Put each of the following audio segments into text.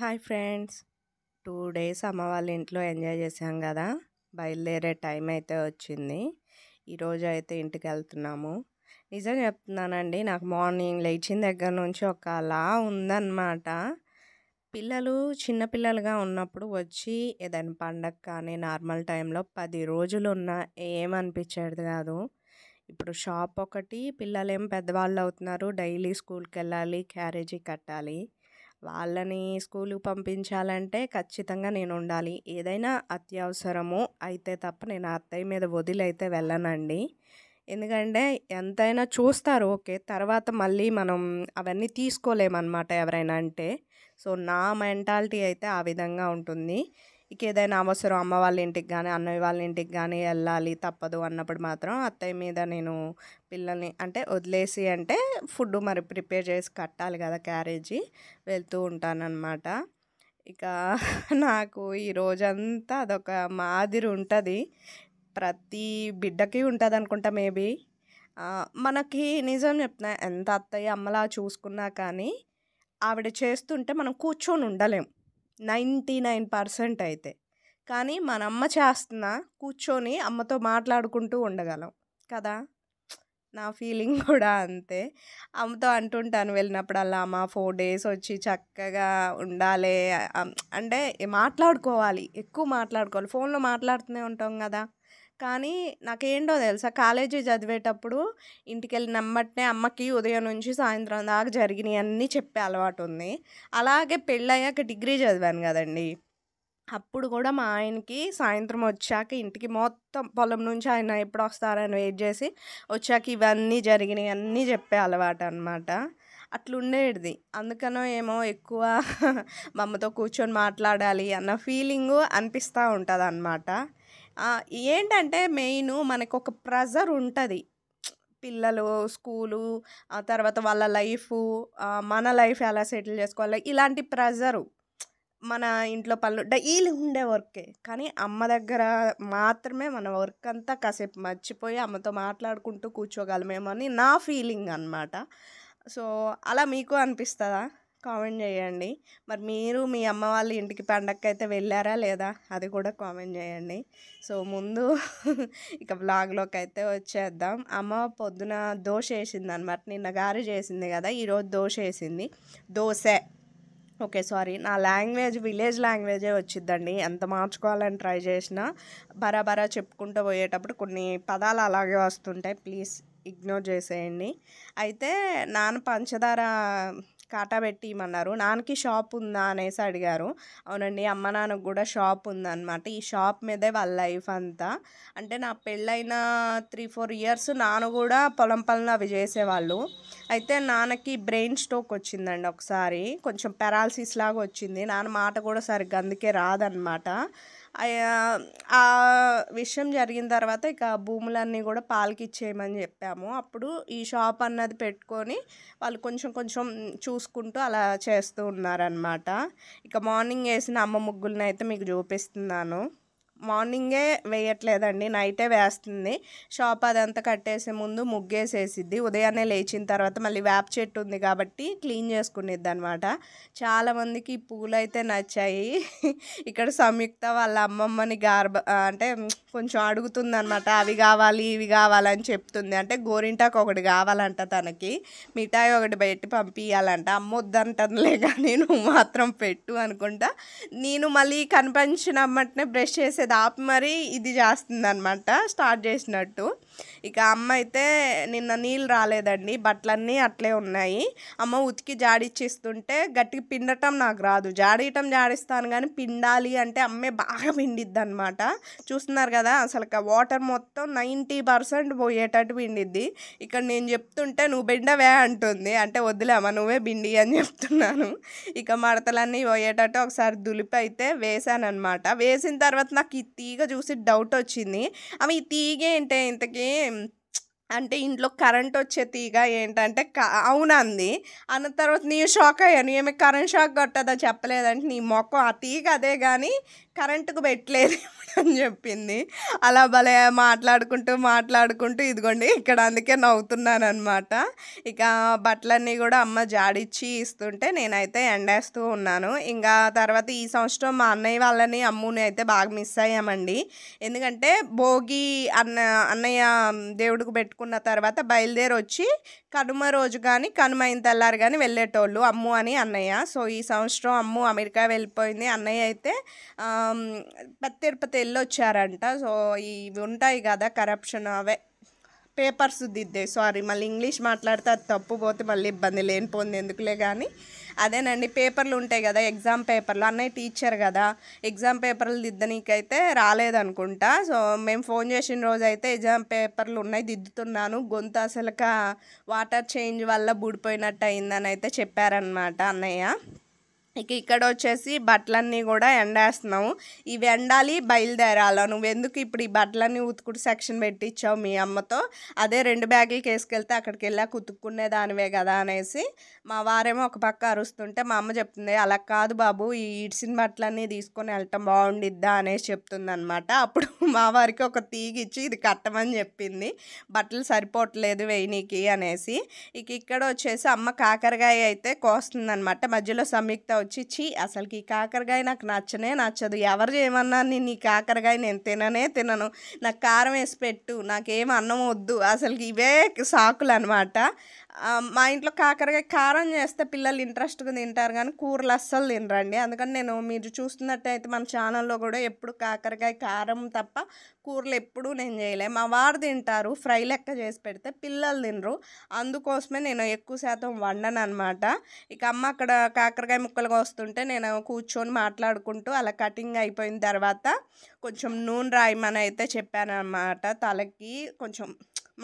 hi friends two days అమ్మ వాళ్ళ ఇంట్లో ఎంజాయ్ చేసాం కదా బయలుదేరే టైం అయితే వచ్చింది ఈరోజు అయితే ఇంటికి వెళ్తున్నాము నిజం చెప్తున్నానండి నాకు మార్నింగ్ లేచిన దగ్గర నుంచి ఒక అలా ఉందన్నమాట పిల్లలు చిన్నపిల్లలుగా ఉన్నప్పుడు వచ్చి ఏదైనా పండగ కానీ నార్మల్ టైంలో పది రోజులు ఉన్నా ఏమనిపించేది కాదు ఇప్పుడు షాప్ ఒకటి పిల్లలేం పెద్దవాళ్ళు అవుతున్నారు డైలీ స్కూల్కి వెళ్ళాలి క్యారేజీ కట్టాలి వాళ్ళని స్కూల్కి పంపించాలంటే ఖచ్చితంగా నేను ఉండాలి ఏదైనా అత్యవసరము అయితే తప్ప నేను అత్తయ్య మీద వదిలైతే వెళ్ళనండి ఎందుకంటే ఎంతైనా చూస్తారు ఓకే తర్వాత మళ్ళీ మనం అవన్నీ తీసుకోలేమన్నమాట ఎవరైనా అంటే సో నా మెంటాలిటీ అయితే ఆ విధంగా ఉంటుంది ఇక ఏదైనా అవసరం అమ్మ వాళ్ళ ఇంటికి కానీ అన్నయ్య వాళ్ళ ఇంటికి కానీ వెళ్ళాలి తప్పదు అన్నప్పుడు మాత్రం అత్తయ్య మీద నేను పిల్లల్ని అంటే వదిలేసి అంటే ఫుడ్ మరి ప్రిపేర్ చేసి కట్టాలి కదా క్యారేజీ వెళ్తూ ఉంటానన్నమాట ఇక నాకు ఈ రోజంతా అదొక మాదిరి ఉంటుంది ప్రతి బిడ్డకి ఉంటుంది అనుకుంటా మేబీ మనకి నిజం చెప్తున్నా ఎంత అత్తయ్య అమ్మలా చూసుకున్నా కానీ ఆవిడ చేస్తుంటే మనం కూర్చొని ఉండలేం నైంటీ నైన్ పర్సెంట్ అయితే కానీ మన అమ్మ చేస్తున్న కూర్చొని అమ్మతో మాట్లాడుకుంటూ ఉండగలం కదా నా ఫీలింగ్ కూడా అంతే అమ్మతో అంటుంటాను వెళ్ళినప్పుడు అలా అమ్మ ఫోర్ డేస్ వచ్చి చక్కగా ఉండాలి అంటే మాట్లాడుకోవాలి ఎక్కువ మాట్లాడుకోవాలి ఫోన్లో మాట్లాడుతూనే ఉంటాం కదా కానీ నాకేంటో తెలుసా కాలేజీ చదివేటప్పుడు ఇంటికి వెళ్ళిన వెంబటనే అమ్మకి ఉదయం నుంచి సాయంత్రం దాకా జరిగినాయి అన్నీ చెప్పే అలవాటు ఉంది అలాగే పెళ్ళయ్యాక డిగ్రీ చదివాను కదండి అప్పుడు కూడా మా ఆయనకి సాయంత్రం వచ్చాక ఇంటికి మొత్తం పొలం నుంచి ఆయన ఎప్పుడు వస్తారని వెయిట్ చేసి వచ్చాక ఇవన్నీ జరిగినాయి అన్నీ చెప్పే అలవాటు అనమాట అట్లుండేది అందుకనో ఏమో ఎక్కువ మా అమ్మతో కూర్చొని మాట్లాడాలి అన్న ఫీలింగు అనిపిస్తూ ఉంటుంది అనమాట ఏంటంటే మెయిన్ మనకు ఒక ప్రెజర్ ఉంటుంది పిల్లలు స్కూలు ఆ తర్వాత వాళ్ళ లైఫ్ మన లైఫ్ ఎలా సెటిల్ చేసుకోవాలి ఇలాంటి ప్రెజరు మన ఇంట్లో పనులు డైలీ ఉండే వర్కే కానీ అమ్మ దగ్గర మాత్రమే మన వర్క్ అంతా కాసేపు మర్చిపోయి అమ్మతో మాట్లాడుకుంటూ కూర్చోగలమేమో అని నా ఫీలింగ్ అనమాట సో అలా మీకు అనిపిస్తుందా కామెంట్ చేయండి మరి మీరు మీ అమ్మ వాళ్ళ ఇంటికి పండగకి అయితే వెళ్ళారా లేదా అది కూడా కామెంట్ చేయండి సో ముందు ఇక బ్లాగ్లోకి అయితే వచ్చేద్దాం అమ్మ పొద్దున దోశ వేసింది అనమాట నిన్న గారి చేసింది కదా ఈరోజు దోశ వేసింది దోశ ఓకే సారీ నా లాంగ్వేజ్ విలేజ్ లాంగ్వేజే వచ్చిందండి ఎంత మార్చుకోవాలని ట్రై చేసినా బరాబరా చెప్పుకుంటూ పోయేటప్పుడు కొన్ని పదాలు అలాగే వస్తుంటాయి ప్లీజ్ ఇగ్నోర్ చేసేయండి అయితే నాన్న పంచదార కాటా పెట్టి ఇమ్మన్నారు నాన్నకి షాప్ ఉందా అనేసి అడిగారు అవునండి అమ్మ నాన్నకు కూడా షాప్ ఉందన్నమాట ఈ షాప్ మీదే వాళ్ళ లైఫ్ అంతా అంటే నా పెళ్ళైన త్రీ ఫోర్ ఇయర్స్ నాన్న కూడా పొలం పనులు అవి చేసేవాళ్ళు అయితే నాన్నకి బ్రెయిన్ స్ట్రోక్ వచ్చిందండి ఒకసారి కొంచెం పెరాలసిస్ లాగా వచ్చింది నాన్న మాట కూడా సరిగ్గా అందుకే రాదనమాట ఆ విషయం జరిగిన తర్వాత ఇక భూములన్నీ కూడా పాలకి ఇచ్చేయమని చెప్పాము అప్పుడు ఈ షాప్ అన్నది పెట్టుకొని వాళ్ళు కొంచెం కొంచెం చూసుకుంటూ అలా చేస్తూ ఉన్నారనమాట ఇక మార్నింగ్ వేసిన అమ్మ ముగ్గులను అయితే మీకు చూపిస్తున్నాను మార్నింగే వేయట్లేదండి నైటే వేస్తుంది షాప్ అదంతా కట్టేసే ముందు ముగ్గేసేసిద్ది ఉదయాన్నే లేచిన తర్వాత మళ్ళీ వేప చెట్టు ఉంది కాబట్టి క్లీన్ చేసుకునేది అనమాట చాలామందికి ఈ పూలు అయితే నచ్చాయి ఇక్కడ సంయుక్త వాళ్ళ అమ్మమ్మని గార్బ అంటే కొంచెం అడుగుతుంది అనమాట అవి కావాలి ఇవి కావాలని చెప్తుంది అంటే గోరింటాకు ఒకటి కావాలంట తనకి మిఠాయి ఒకటి పెట్టి పంపించాలంట అమ్మొద్దంటలే కానీ నువ్వు మాత్రం పెట్టు అనుకుంటా నేను మళ్ళీ కనిపించిన అమ్మటనే బ్రష్ చేసే కాసేది ఆపి మరీ ఇది చేస్తుంది అనమాట స్టార్ట్ చేసినట్టు ఇక అమ్మ అయితే నిన్న నీళ్ళు రాలేదండి బట్టలన్నీ అట్లే ఉన్నాయి అమ్మ ఉతికి జాడిచ్చిస్తుంటే గట్టిగా పిండటం నాకు రాదు జాడియటం జాడిస్తాను కానీ పిండాలి అంటే అమ్మే బాగా పిండిద్ది అనమాట చూస్తున్నారు కదా అసలు వాటర్ మొత్తం నైంటీ పర్సెంట్ పోయేటట్టు పిండిద్ది ఇక్కడ నేను చెప్తుంటే నువ్వు బిండవే అంటుంది అంటే వద్దులేమ్మా నువ్వే బిండి అని చెప్తున్నాను ఇక మడతలన్నీ పోయేటట్టు ఒకసారి దులిపి అయితే అనమాట వేసిన తర్వాత నాకు ఈ తీగ చూసి డౌట్ వచ్చింది అవి ఈ తీగ ఏంటే ఇంతకీ అంటే ఇంట్లో కరెంట్ వచ్చే తీగ ఏంటంటే అవునంది అన్న తర్వాత నేను షాక్ అయ్యాను ఏమి కరెంట్ షాక్ కొట్టదా చెప్పలేదంటే నీ మొక్క ఆ తీగ అదే కానీ కరెంటుకు పెట్టలేదు అని చెప్పింది అలా భలే మాట్లాడుకుంటూ మాట్లాడుకుంటూ ఇదిగోండి ఇక్కడ అందుకే నవ్వుతున్నాను అనమాట ఇక బట్టలన్నీ కూడా అమ్మ జాడిచ్చి ఇస్తుంటే నేనైతే ఎండేస్తూ ఉన్నాను ఇంకా తర్వాత ఈ సంవత్సరం మా అన్నయ్య వాళ్ళని అమ్ముని అయితే బాగా మిస్ అయ్యామండి ఎందుకంటే భోగి అన్న అన్నయ్య దేవుడికి పెట్టుకున్న తర్వాత బయలుదేరి వచ్చి కనుమ రోజు కానీ కనుమ అయిన తెల్లారు కానీ వెళ్ళేటోళ్ళు అమ్ము అని అన్నయ్య సో ఈ సంవత్సరం అమ్ము అమెరికా వెళ్ళిపోయింది అన్నయ్య అయితే తిరుపతి వెళ్ళొచ్చారంట సో ఇవి ఉంటాయి కదా కరప్షన్ అవే పేపర్స్ దిద్దే సారీ మళ్ళీ ఇంగ్లీష్ మాట్లాడితే అది తప్పు పోతే మళ్ళీ ఇబ్బంది లేనిపోయింది ఎందుకులే కానీ అదేనండి పేపర్లు ఉంటాయి కదా ఎగ్జామ్ పేపర్లు అన్నయ్య టీచర్ కదా ఎగ్జామ్ పేపర్లు దిద్దనీకైతే రాలేదనుకుంటా సో మేము ఫోన్ చేసిన రోజైతే ఎగ్జామ్ పేపర్లు ఉన్నాయి దిద్దుతున్నాను గొంతు అసలుక వాటర్ చేంజ్ వల్ల బూడిపోయినట్టు అయిందని అయితే చెప్పారనమాట అన్నయ్య ఇక ఇక్కడ వచ్చేసి బట్టలన్నీ కూడా ఎండేస్తున్నాము ఇవి ఎండాలి బయలుదేరాలా నువ్వెందుకు ఇప్పుడు ఈ బట్టలన్నీ ఉతుకుడు సెక్షన్ పెట్టించావు మీ అమ్మతో అదే రెండు బ్యాగులకి వేసుకెళ్తే అక్కడికి వెళ్ళాక ఉతుక్కునే దానివే కదా అనేసి మా వారేమో ఒక పక్క అరుస్తుంటే మా అమ్మ చెప్తుంది అలా కాదు బాబు ఈ ఇడిసిన బట్టలన్నీ తీసుకొని వెళ్ళటం బాగుండిద్దా అనేసి చెప్తుంది అనమాట అప్పుడు మా వారికి ఒక తీగిచ్చి ఇది కట్టమని చెప్పింది బట్టలు సరిపోవట్లేదు వేయనీకి అనేసి ఇక ఇక్కడ వచ్చేసి అమ్మ కాకరకాయ అయితే కోస్తుందనమాట మధ్యలో సంయుక్త వచ్చి అసలు అసలుకి కాకరకాయ నాకు నచ్చనే నచ్చదు ఎవరు చేయమన్నా నేను ఈ కాకరకాయ నేను తిననే తినను నాకు కారం వేసి పెట్టు నాకేం అన్నం వద్దు అసలుకి ఇవే సాకులు అనమాట మా ఇంట్లో కాకరకాయ కారం చేస్తే పిల్లలు ఇంట్రెస్ట్గా తింటారు కానీ కూరలు అస్సలు తినరండి అందుకని నేను మీరు చూస్తున్నట్టయితే మన ఛానల్లో కూడా ఎప్పుడు కాకరకాయ కారం తప్ప కూరలు ఎప్పుడూ నేను చేయలే మా వారు తింటారు ఫ్రై లెక్క చేసి పెడితే పిల్లలు తినరు అందుకోసమే నేను ఎక్కువ శాతం వండను అనమాట ఇక అమ్మ అక్కడ కాకరకాయ ముక్కలుగా వస్తుంటే నేను కూర్చొని మాట్లాడుకుంటూ అలా కటింగ్ అయిపోయిన తర్వాత కొంచెం నూనె రాయమని అయితే చెప్పాను అనమాట తలకి కొంచెం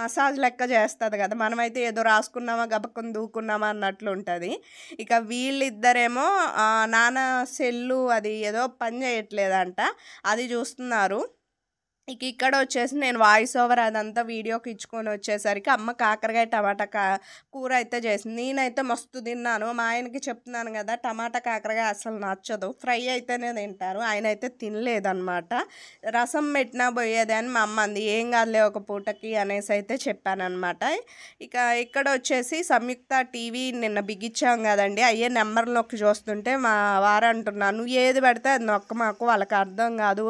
మసాజ్ లెక్క చేస్తుంది కదా మనమైతే ఏదో రాసుకున్నామా గబక్కని దూకున్నామా అన్నట్లు ఉంటుంది ఇక వీళ్ళిద్దరేమో నాన్న సెల్లు అది ఏదో పని చేయట్లేదంట అది చూస్తున్నారు ఇక ఇక్కడ వచ్చేసి నేను వాయిస్ ఓవర్ అదంతా వీడియోకి ఇచ్చుకొని వచ్చేసరికి అమ్మ కాకరకాయ టమాటా కా కూర అయితే చేసింది నేనైతే మస్తు తిన్నాను మా ఆయనకి చెప్తున్నాను కదా టమాటా కాకరకాయ అసలు నచ్చదు ఫ్రై అయితేనే తింటారు ఆయన అయితే తినలేదనమాట రసం పెట్టినా పోయేది అని మా అమ్మ అంది ఏం కాదులే ఒక పూటకి అనేసి అయితే చెప్పానమాట ఇక ఇక్కడ వచ్చేసి సంయుక్త టీవీ నిన్న బిగించాం కదండి అయ్యే నెంబర్లోకి చూస్తుంటే మా వారు అంటున్నాను ఏది పెడితే అది నొక్క మాకు వాళ్ళకి అర్థం కాదు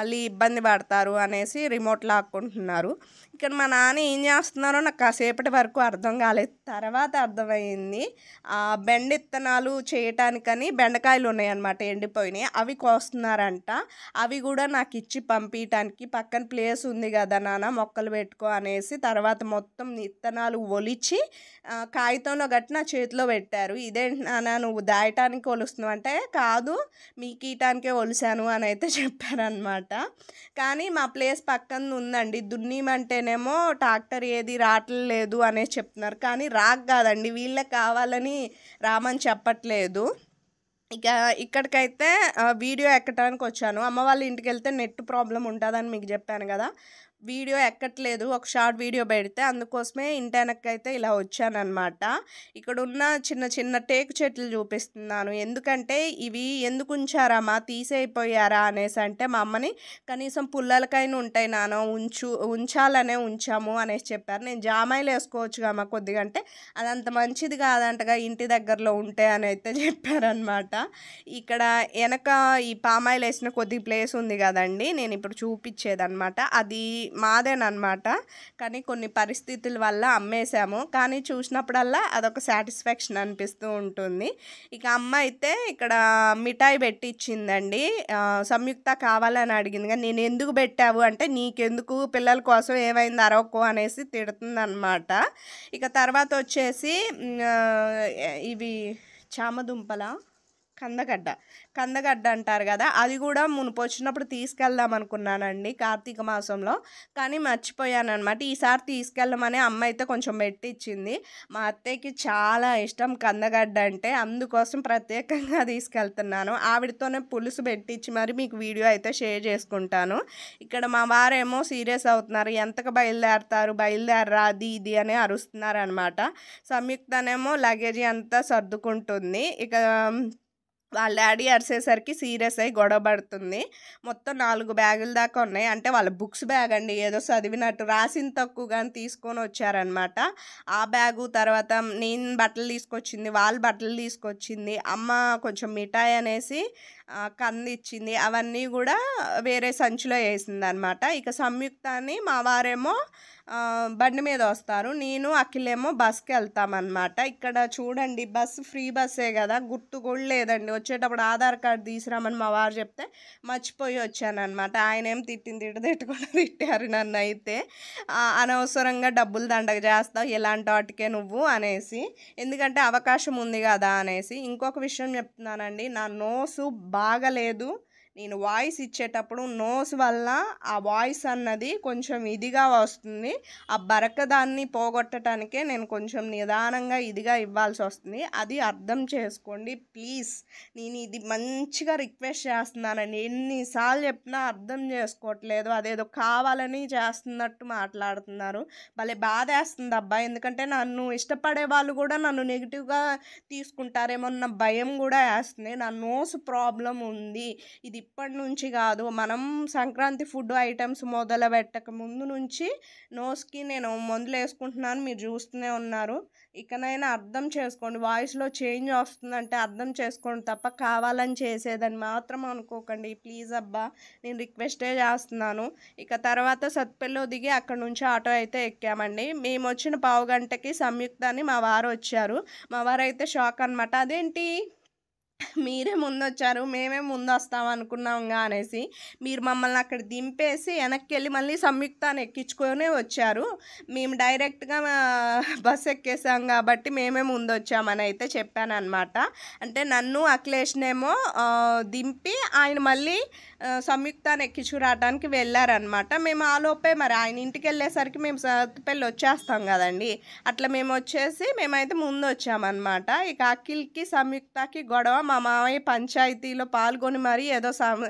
మళ్ళీ ఇబ్బంది పడతారు అనేసి రిమోట్ లాక్కుంటున్నారు ఇక్కడ మా నాన్న ఏం చేస్తున్నారో నాకు కాసేపటి వరకు అర్థం కాలేదు తర్వాత అర్థమైంది ఆ బెండ ఇత్తనాలు చేయటానికని బెండకాయలు ఉన్నాయన్నమాట ఎండిపోయినాయి అవి కోస్తున్నారంట అవి కూడా నాకు ఇచ్చి పంపించటానికి పక్కన ప్లేస్ ఉంది కదా నాన్న మొక్కలు పెట్టుకో అనేసి తర్వాత మొత్తం ఇత్తనాలు ఒలిచి కాగితంలో గట్టి నా చేతిలో పెట్టారు ఇదేంటి నాన్న నువ్వు దాయటానికి ఒలుస్తున్నావు అంటే కాదు మీ కీటానికే ఒలిసాను అని అయితే చెప్పారనమాట కానీ మా ప్లేస్ పక్కన ఉందండి దున్నిమంటే ఏమో ట్రాక్టర్ ఏది రావట్లేదు అనేసి చెప్తున్నారు కానీ రాక్ కాదండి వీళ్ళే కావాలని రామని చెప్పట్లేదు ఇక ఇక్కడికైతే వీడియో ఎక్కటానికి వచ్చాను అమ్మ వాళ్ళ ఇంటికి వెళ్తే నెట్ ప్రాబ్లం ఉంటుందని మీకు చెప్పాను కదా వీడియో ఎక్కట్లేదు ఒక షార్ట్ వీడియో పెడితే అందుకోసమే ఇంటెనకైతే ఇలా వచ్చానమాట ఇక్కడ ఉన్న చిన్న చిన్న టేకు చెట్లు చూపిస్తున్నాను ఎందుకంటే ఇవి ఎందుకు ఉంచారామా తీసేయిపోయారా అనేసి అంటే మా అమ్మని కనీసం పుల్లలకైనా ఉంటాయి నాను ఉంచు ఉంచాలనే ఉంచాము అనేసి చెప్పారు నేను జామాయిలు వేసుకోవచ్చు అమ్మ కొద్దిగా అంటే అది అంత మంచిది కాదంటగా ఇంటి దగ్గరలో ఉంటే అని అయితే చెప్పారనమాట ఇక్కడ వెనక ఈ పామాయిల్ వేసిన కొద్ది ప్లేస్ ఉంది కదండి నేను ఇప్పుడు చూపించేదనమాట అది మాదేనమాట కానీ కొన్ని పరిస్థితుల వల్ల అమ్మేశాము కానీ చూసినప్పుడల్లా అదొక సాటిస్ఫాక్షన్ అనిపిస్తూ ఉంటుంది ఇక అమ్మ అయితే ఇక్కడ మిఠాయి పెట్టించిందండి సంయుక్త కావాలని అడిగింది కానీ నేను ఎందుకు పెట్టావు అంటే నీకెందుకు పిల్లల కోసం ఏమైంది అరవకు అనేసి తిడుతుంది అనమాట ఇక తర్వాత వచ్చేసి ఇవి చామదుంపల కందగడ్డ కందగడ్డ అంటారు కదా అది కూడా మునుపు వచ్చినప్పుడు తీసుకెళ్దాం అనుకున్నానండి కార్తీక మాసంలో కానీ మర్చిపోయాను అనమాట ఈసారి తీసుకెళ్ళమని అమ్మ అయితే కొంచెం పెట్టించింది మా అత్తయ్యకి చాలా ఇష్టం కందగడ్డ అంటే అందుకోసం ప్రత్యేకంగా తీసుకెళ్తున్నాను ఆవిడతోనే పులుసు పెట్టించి మరి మీకు వీడియో అయితే షేర్ చేసుకుంటాను ఇక్కడ మా వారేమో సీరియస్ అవుతున్నారు ఎంతకు బయలుదేరతారు బయలుదేరరా అది ఇది అని అరుస్తున్నారు అనమాట సంయుక్తనేమో లగేజీ అంతా సర్దుకుంటుంది ఇక వాళ్ళ డాడీ అరిసేసరికి సీరియస్ అయ్యి గొడవ పడుతుంది మొత్తం నాలుగు బ్యాగుల దాకా ఉన్నాయి అంటే వాళ్ళ బుక్స్ బ్యాగ్ అండి ఏదో చదివినట్టు రాసిన తక్కువ కానీ తీసుకొని వచ్చారనమాట ఆ బ్యాగు తర్వాత నేను బట్టలు తీసుకొచ్చింది వాళ్ళ బట్టలు తీసుకొచ్చింది అమ్మ కొంచెం మిఠాయి అనేసి కంద ఇచ్చింది అవన్నీ కూడా వేరే సంచిలో వేసింది అనమాట ఇక సంయుక్తాన్ని మా వారేమో బండి మీద వస్తారు నేను అఖిలేమో బస్కి వెళ్తామన్నమాట ఇక్కడ చూడండి బస్ ఫ్రీ బస్సే కదా గుర్తు కూడా లేదండి వచ్చేటప్పుడు ఆధార్ కార్డు తీసిరామని మా వారు చెప్తే మర్చిపోయి వచ్చానమాట ఆయన ఏం తిట్టింది తిట్ట తిట్టుకుండా తిట్టారు నన్ను అయితే అనవసరంగా డబ్బులు దండగ చేస్తావు ఇలాంటి వాటికే నువ్వు అనేసి ఎందుకంటే అవకాశం ఉంది కదా అనేసి ఇంకొక విషయం చెప్తున్నానండి నా నోసు బాగలేదు నేను వాయిస్ ఇచ్చేటప్పుడు నోస్ వల్ల ఆ వాయిస్ అన్నది కొంచెం ఇదిగా వస్తుంది ఆ బరకదాన్ని పోగొట్టడానికే నేను కొంచెం నిదానంగా ఇదిగా ఇవ్వాల్సి వస్తుంది అది అర్థం చేసుకోండి ప్లీజ్ నేను ఇది మంచిగా రిక్వెస్ట్ చేస్తున్నానండి ఎన్నిసార్లు చెప్పినా అర్థం చేసుకోవట్లేదు అదేదో కావాలని చేస్తున్నట్టు మాట్లాడుతున్నారు భలే బాధ వేస్తుంది అబ్బాయి ఎందుకంటే నన్ను ఇష్టపడే వాళ్ళు కూడా నన్ను నెగిటివ్గా తీసుకుంటారేమో అన్న భయం కూడా వేస్తుంది నా నోస్ ప్రాబ్లం ఉంది ఇది ఇప్పటి నుంచి కాదు మనం సంక్రాంతి ఫుడ్ ఐటమ్స్ మొదలు పెట్టక ముందు నుంచి నోస్కి నేను మందులు వేసుకుంటున్నాను మీరు చూస్తూనే ఉన్నారు ఇకనైనా అర్థం చేసుకోండి వాయిస్లో చేంజ్ వస్తుందంటే అర్థం చేసుకోండి తప్ప కావాలని చేసేదని మాత్రం అనుకోకండి ప్లీజ్ అబ్బా నేను రిక్వెస్టే చేస్తున్నాను ఇక తర్వాత సత్పెల్లో దిగి అక్కడ నుంచి ఆటో అయితే ఎక్కామండి మేము వచ్చిన పావు గంటకి సంయుక్త అని మా వారు వచ్చారు మా వారు అయితే షాక్ అనమాట అదేంటి మీరే ముందు వచ్చారు మేమే ముందు వస్తాం అనుకున్నాంగా అనేసి మీరు మమ్మల్ని అక్కడ దింపేసి వెనక్కి వెళ్ళి మళ్ళీ సంయుక్తాన్ని ఎక్కించుకొని వచ్చారు మేము డైరెక్ట్గా బస్ ఎక్కేసాం కాబట్టి మేమే ముందు వచ్చామని అయితే చెప్పాను అనమాట అంటే నన్ను అఖిలేష్నేమో దింపి ఆయన మళ్ళీ సంయుక్తాన్ని ఎక్కించుకురావడానికి వెళ్ళారనమాట మేము ఆలోపే మరి ఆయన ఇంటికి వెళ్ళేసరికి మేము సత్తుపల్లి వచ్చేస్తాం కదండి అట్లా మేము వచ్చేసి మేమైతే ముందు వచ్చామన్నమాట ఇక అఖిల్కి సంయుక్తకి గొడవ మా మామయ్య పంచాయతీలో పాల్గొని మరీ ఏదో సామ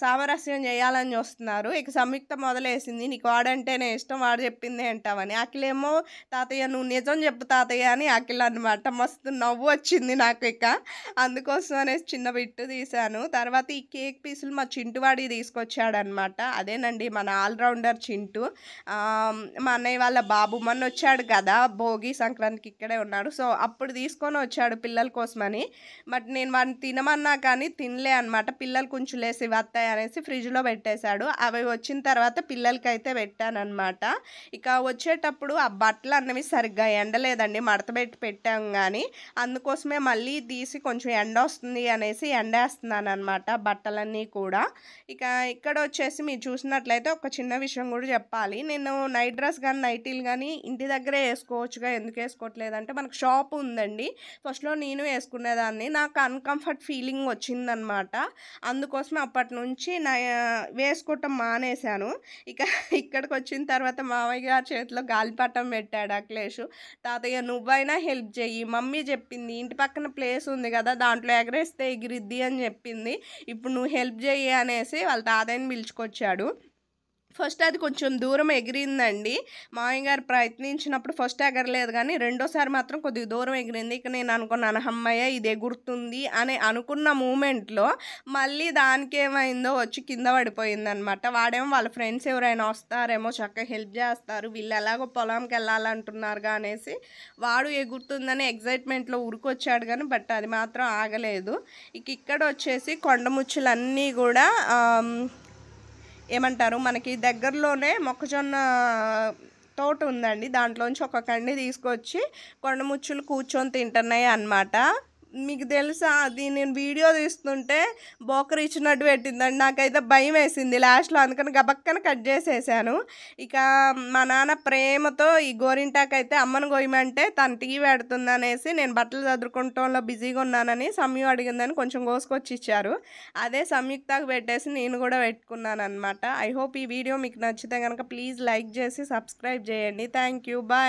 సామరస్యం చేయాలని చూస్తున్నారు ఇక సంయుక్త మొదలేసింది నీకు వాడంటేనే ఇష్టం వాడు చెప్పింది అంటావని అఖిలేమో తాతయ్య నువ్వు నిజం చెప్పు తాతయ్య అని అఖిల్ అనమాట మస్తు నవ్వు వచ్చింది నాకు ఇక అందుకోసం అనేసి చిన్న బిట్టు తీశాను తర్వాత ఈ కేక్ పీసులు మా చింటువాడి తీసుకొచ్చాడనమాట అదేనండి మన ఆల్రౌండర్ చింటు మా అన్నయ్య వాళ్ళ బాబు మొన్న వచ్చాడు కదా భోగి సంక్రాంతికి ఇక్కడే ఉన్నాడు సో అప్పుడు తీసుకొని వచ్చాడు పిల్లల కోసమని బట్ నేను వాడిని తినమన్నా కానీ తినలే అనమాట పిల్లలు కొంచెం లేసి వస్తాయి అనేసి ఫ్రిడ్జ్లో పెట్టేశాడు అవి వచ్చిన తర్వాత పిల్లలకి అయితే పెట్టానమాట ఇక వచ్చేటప్పుడు ఆ బట్టలు అన్నవి సరిగ్గా ఎండలేదండి మడతబెట్టి పెట్టాం కానీ అందుకోసమే మళ్ళీ తీసి కొంచెం ఎండ వస్తుంది అనేసి ఎండేస్తున్నాను అనమాట బట్టలన్నీ కూడా ఇక ఇక్కడ వచ్చేసి మీరు చూసినట్లయితే ఒక చిన్న విషయం కూడా చెప్పాలి నేను నైట్ డ్రెస్ కానీ నైటీలు కానీ ఇంటి దగ్గరే వేసుకోవచ్చుగా ఎందుకు వేసుకోవట్లేదంటే మనకు షాప్ ఉందండి ఫస్ట్లో నేను వేసుకునేదాన్ని నా నాకు అన్కంఫర్ట్ ఫీలింగ్ వచ్చిందనమాట అందుకోసం అప్పటి నుంచి నా వేసుకోవటం మానేశాను ఇక ఇక్కడికి వచ్చిన తర్వాత మామయ్య గారి చేతిలో గాలిపటం పెట్టాడు అఖిలేష్ తాతయ్య నువ్వైనా హెల్ప్ చేయి మమ్మీ చెప్పింది ఇంటి పక్కన ప్లేస్ ఉంది కదా దాంట్లో ఎగరేస్తే ఎగిరిద్ది అని చెప్పింది ఇప్పుడు నువ్వు హెల్ప్ చేయి అనేసి వాళ్ళ తాతయ్యని పిలుచుకొచ్చాడు ఫస్ట్ అది కొంచెం దూరం ఎగిరిందండి మా గారు ప్రయత్నించినప్పుడు ఫస్ట్ ఎగరలేదు కానీ రెండోసారి మాత్రం కొద్దిగా దూరం ఎగిరింది ఇక నేను అనుకున్నాను అమ్మయ్య ఇది ఎగురుతుంది అని అనుకున్న మూమెంట్లో మళ్ళీ దానికి ఏమైందో వచ్చి కింద పడిపోయింది అనమాట వాడేమో వాళ్ళ ఫ్రెండ్స్ ఎవరైనా వస్తారేమో చక్కగా హెల్ప్ చేస్తారు వీళ్ళు ఎలాగో పొలంకి వెళ్ళాలంటున్నారు కానీ వాడు ఎగురుతుందని ఎగ్జైట్మెంట్లో ఉరికొచ్చాడు కానీ బట్ అది మాత్రం ఆగలేదు ఇక ఇక్కడ వచ్చేసి కొండముచ్చులన్నీ కూడా ఏమంటారు మనకి దగ్గరలోనే మొక్కజొన్న తోట ఉందండి దాంట్లోంచి ఒక కండి తీసుకొచ్చి కొండముచ్చులు కూర్చొని తింటున్నాయి అన్నమాట మీకు తెలుసా అది నేను వీడియో తీస్తుంటే బోకర్ ఇచ్చినట్టు పెట్టిందండి నాకైతే భయం వేసింది లాస్ట్లో అందుకని గబక్కన కట్ చేసేసాను ఇక మా నాన్న ప్రేమతో ఈ గోరింటాకైతే అమ్మను గోయమంటే తను టీ పెడుతుందనేసి నేను బట్టలు చదువుకుంటంలో బిజీగా ఉన్నానని సమయం అడిగిందని కొంచెం కోసుకొచ్చి ఇచ్చారు అదే సంయుక్తకు పెట్టేసి నేను కూడా పెట్టుకున్నాను అనమాట ఐ హోప్ ఈ వీడియో మీకు నచ్చితే కనుక ప్లీజ్ లైక్ చేసి సబ్స్క్రైబ్ చేయండి థ్యాంక్ యూ బాయ్